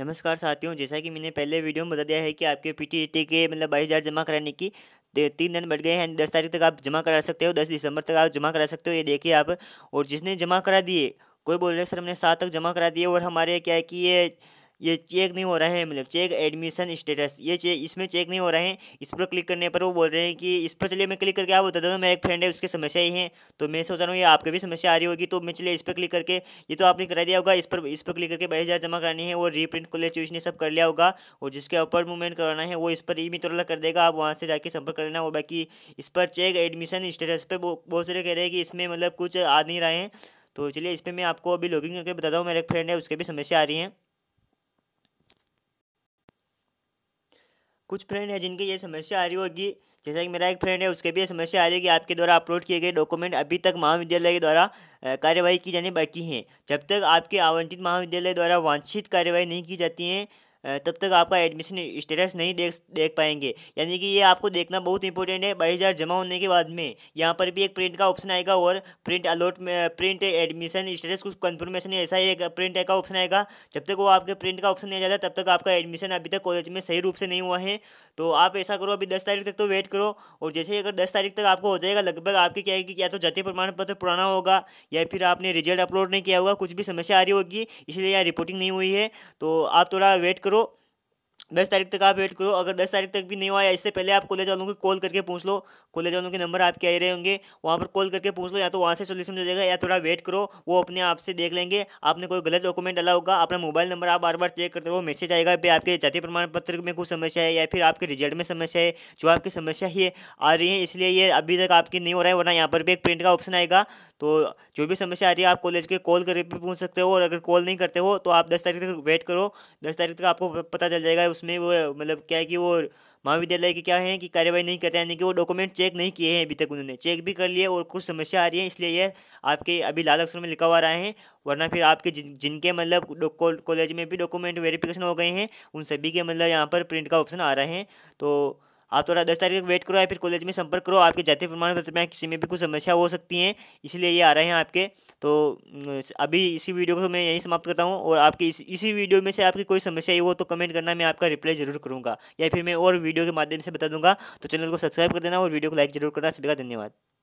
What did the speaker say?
नमस्कार साथियों जैसा कि मैंने पहले वीडियो में बता दिया है कि आपके पी टी के मतलब बाईस हज़ार जमा कराने की तीन दिन बढ़ गए हैं दस तारीख तक आप जमा करा सकते हो दस दिसंबर तक आप जमा करा सकते हो ये देखिए आप और जिसने जमा करा दिए कोई बोल रहे सर हमने सात तक जमा करा दिए और हमारे क्या है कि ये ये चेक नहीं हो रहा है मतलब चेक एडमिशन स्टेटस ये चेक इसमें चेक नहीं हो रहा है इस पर क्लिक करने पर वो बोल रहे हैं कि इस पर चलिए मैं क्लिक करके आप बता दूँ मेरा एक फ्रेंड है उसकी समस्या ही है तो मैं सोच रहा हूँ ये आपके भी समस्या आ रही होगी तो मैं चलिए इस पर क्लिक करके ये तो आपने करा दिया होगा इस पर इस पर क्लिक करके बाईस हज़ार जमा करानी है वो रीप्रिंट कॉलेज चूज ने सब कर लिया होगा और जिसके ऊपर मूवमेंट करवाना है वो इस पर ई मित्र कर देगा आप वहाँ से जाके संपर्क कर लेना हो बाकी इस पर चेक एडमिशन स्टेटस पर बहुत सारे कह रहे हैं कि इसमें मतलब कुछ आ नहीं रहे हैं तो चलिए इस पर मैं आपको अभी लॉगिन करके बताता हूँ मेरा एक फ्रेंड है उसके भी समस्या आ रही है कुछ फ्रेंड हैं जिनकी ये समस्या आ रही होगी जैसा कि मेरा एक फ्रेंड है उसके भी ये समस्या आ रही है कि आपके द्वारा अपलोड किए गए डॉक्यूमेंट अभी तक महाविद्यालय के द्वारा कार्यवाही की जानी बाकी है जब तक आपके आवंटित महाविद्यालय द्वारा वांछित कार्यवाही नहीं की जाती है तब तक आपका एडमिशन स्टेटस नहीं देख देख पाएंगे यानी कि ये आपको देखना बहुत इंपॉर्टेंट है बाईस हज़ार जमा होने के बाद में यहाँ पर भी एक प्रिंट का ऑप्शन आएगा और print allot print admission status कुछ कन्फर्मेशन ऐसा ही एक प्रिंट का ऑप्शन आएगा जब तक वो आपके प्रिंट का ऑप्शन नहीं आ जाता तब तक आपका एडमिशन अभी तक कॉलेज में सही रूप से नहीं हुआ है तो आप ऐसा करो अभी दस तारीख तक तो वेट करो और जैसे ही अगर दस तारीख तक आपको हो जाएगा लगभग आपके क्या है कि या तो जाति प्रमाण पत्र पुराना होगा या फिर आपने रिजल्ट अपलोड नहीं किया होगा कुछ भी समस्या आ रही होगी इसलिए यहाँ रिपोर्टिंग नहीं हुई है तो आप थोड़ा वेट करो करो दस तारीख तक आप वेट करो अगर दस तारीख तक भी नहीं या इससे पहले आप कॉलेज वालों को कॉल करके पूछ लो कॉलेज वालों के नंबर आपके आए रहे होंगे वहाँ पर कॉल करके पूछ लो या तो वहाँ से सोल्यूशन हो जाएगा या थोड़ा वेट करो वो अपने आप से देख लेंगे आपने कोई गलत डॉक्यूमेंट डाला होगा अपना मोबाइल नंबर आप बार बार चेक करते हो मैसेज आएगा भाई आपके जाति प्रमाण पत्र में कुछ समस्या है या फिर आपके रिजल्ट में समस्या है जो आपकी समस्या ही आ रही है इसलिए ये अभी तक आपकी नहीं हो रहा है वरना यहाँ पर भी एक प्रिंट का ऑप्शन आएगा तो जो भी समस्या आ रही है आप कॉलेज के कॉल करके भी पूछ सकते हो और अगर कॉल नहीं करते हो तो आप दस तारीख तक वेट करो दस तारीख तक आपको पता चल जाएगा उसमें वो मतलब क्या है कि वो महाविद्यालय की क्या है कि कार्यवाही नहीं करते हैं यानी कि वो डॉक्यूमेंट चेक नहीं किए हैं अभी तक उन्होंने चेक भी कर लिए और कुछ समस्या आ रही है इसलिए ये आपके अभी लाल अक्षर में लिखा हुआ रहा है वरना फिर आपके जिन जिनके मतलब कॉलेज में भी डॉक्यूमेंट वेरिफिकेशन हो गए हैं उन सभी के मतलब यहाँ पर प्रिंट का ऑप्शन आ रहे हैं तो आप थोड़ा दस तारीख तक वेट करो या फिर कॉलेज में संपर्क करो आपके जाति प्रमाण पत्र में किसी में भी कुछ समस्या हो सकती है इसलिए ये आ रहे हैं आपके तो अभी इसी वीडियो को मैं यहीं समाप्त करता हूँ और आपकी इस, इसी वीडियो में से आपकी कोई समस्या ही हो तो कमेंट करना मैं आपका रिप्लाई जरूर करूँगा या फिर मैं और वीडियो के माध्यम से बता दूंगा तो चैनल को सब्सक्राइब कर देना और वीडियो को लाइक जरूर करना सभी का धन्यवाद